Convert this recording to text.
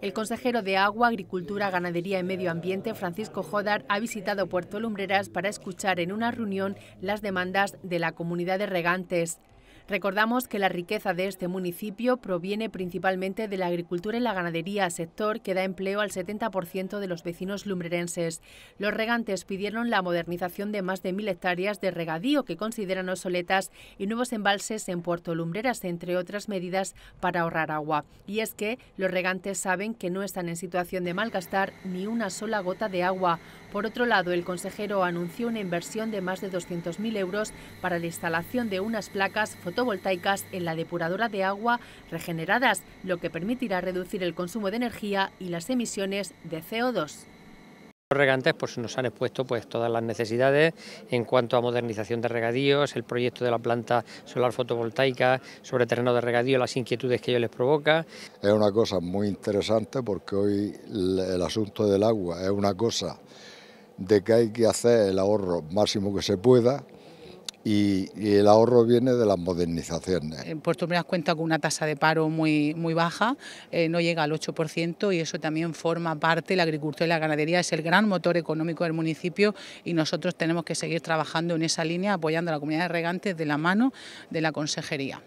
El consejero de Agua, Agricultura, Ganadería y Medio Ambiente, Francisco Jodar, ha visitado Puerto Lumbreras para escuchar en una reunión las demandas de la comunidad de regantes. Recordamos que la riqueza de este municipio proviene principalmente de la agricultura y la ganadería, sector que da empleo al 70% de los vecinos lumbrerenses. Los regantes pidieron la modernización de más de mil hectáreas de regadío que consideran obsoletas y nuevos embalses en Puerto Lumbreras, entre otras medidas para ahorrar agua. Y es que los regantes saben que no están en situación de malgastar ni una sola gota de agua. Por otro lado, el consejero anunció una inversión de más de 200.000 euros para la instalación de unas placas fotográficas fotovoltaicas en la depuradora de agua regeneradas, lo que permitirá reducir el consumo de energía y las emisiones de CO2. Los regantes pues, nos han expuesto pues, todas las necesidades en cuanto a modernización de regadíos, el proyecto de la planta solar fotovoltaica sobre terreno de regadío, las inquietudes que ello les provoca. Es una cosa muy interesante porque hoy el asunto del agua es una cosa de que hay que hacer el ahorro máximo que se pueda, y, el ahorro viene de las modernizaciones. en ¿eh? eh, puerto me cuenta con una tasa de paro muy, baja, eh, no llega al 8% y eso también forma parte, la agricultura y la ganadería es el gran motor económico del municipio y nosotros tenemos que seguir trabajando en esa línea apoyando a la comunidad de regantes de la mano de la consejería.